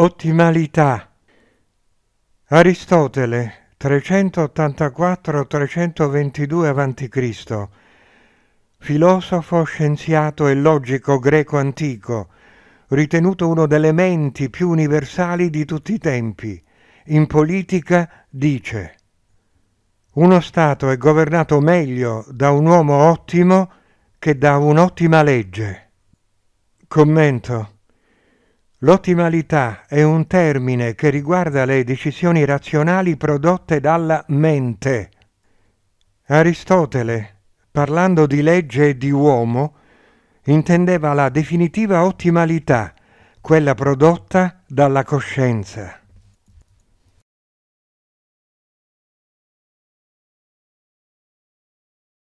ottimalità. Aristotele 384-322 a.C., filosofo, scienziato e logico greco antico, ritenuto uno delle menti più universali di tutti i tempi, in politica dice uno Stato è governato meglio da un uomo ottimo che da un'ottima legge. Commento. L'ottimalità è un termine che riguarda le decisioni razionali prodotte dalla mente. Aristotele, parlando di legge e di uomo, intendeva la definitiva ottimalità, quella prodotta dalla coscienza.